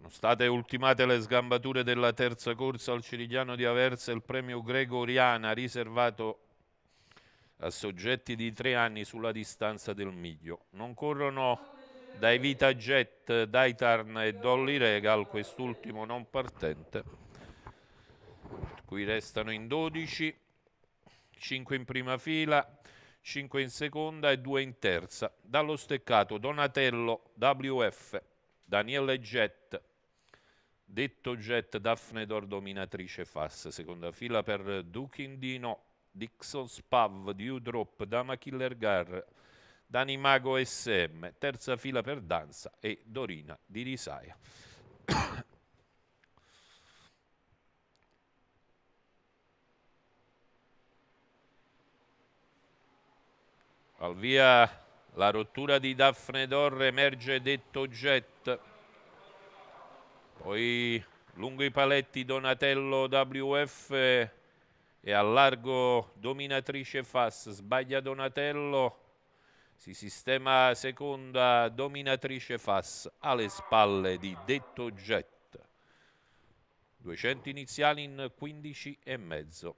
Sono state ultimate le sgambature della terza corsa al Cirigliano di Aversa, il premio Gregoriana riservato a soggetti di tre anni sulla distanza del miglio. Non corrono dai Vita Jet, Daitarn e Dolly Regal, quest'ultimo non partente. Qui restano in 12, 5 in prima fila, 5 in seconda e 2 in terza. Dallo steccato Donatello WF, Daniele Jet, Detto jet Daphne d'Or dominatrice Fass, seconda fila per Duke Indino, Dixon Spav, Dewdrop, Dama Killer Gar, Dani Mago SM, terza fila per Danza e Dorina di Risaia. Al via la rottura di Daphne Dor, emerge detto jet. Poi lungo i paletti Donatello WF e a largo dominatrice Fass, sbaglia Donatello, si sistema seconda dominatrice Fass alle spalle di detto jet. 200 iniziali in 15 e mezzo.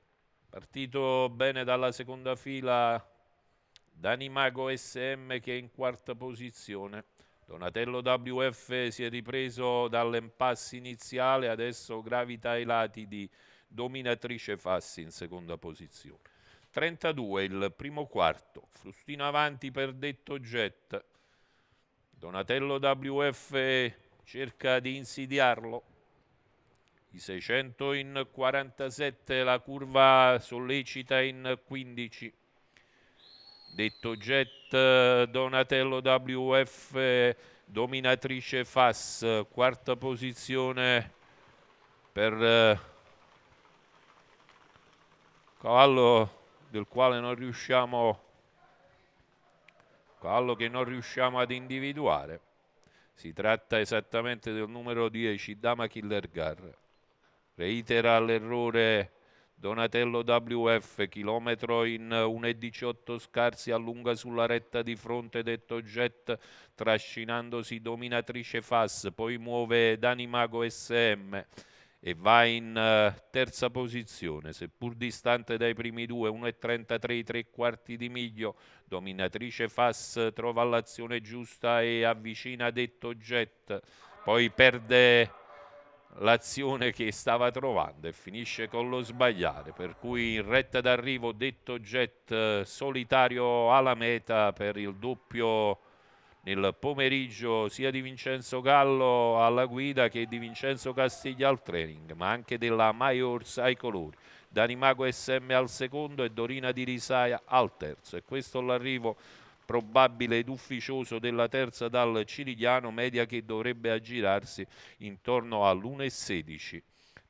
Partito bene dalla seconda fila Danimago SM che è in quarta posizione. Donatello WF si è ripreso dall'impasse iniziale, adesso gravita ai lati di dominatrice Fassi in seconda posizione. 32 il primo quarto, frustino avanti per detto jet. Donatello WF cerca di insidiarlo. I 600 in 47, la curva sollecita in 15 detto Jet Donatello WF, dominatrice Fass, quarta posizione per eh, cavallo del quale non riusciamo cavallo che non riusciamo ad individuare si tratta esattamente del numero 10 Dama Killer Gar reitera l'errore Donatello WF, chilometro in 1,18 scarsi, allunga sulla retta di fronte detto jet, trascinandosi dominatrice Fass, poi muove Danimago SM e va in eh, terza posizione, seppur distante dai primi due, 1,33, 3 quarti di miglio, dominatrice Fass trova l'azione giusta e avvicina detto jet, poi perde l'azione che stava trovando e finisce con lo sbagliare, per cui in retta d'arrivo detto jet eh, solitario alla meta per il doppio nel pomeriggio sia di Vincenzo Gallo alla guida che di Vincenzo Castiglia al training, ma anche della Maiors ai colori. Danimago SM al secondo e Dorina di Risaia al terzo. E questo l'arrivo probabile ed ufficioso della terza dal Cirigliano, media che dovrebbe aggirarsi intorno all'1,16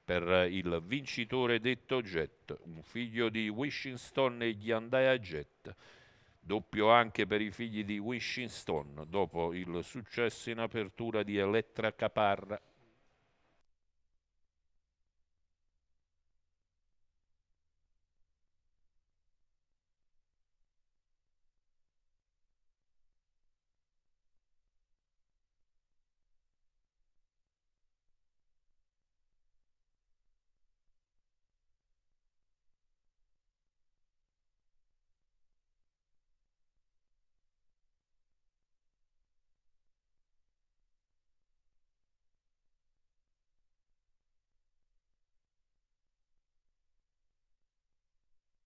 per il vincitore detto Jet, un figlio di Washington e Ghiandaia Jet, doppio anche per i figli di Washington dopo il successo in apertura di Elettra Caparra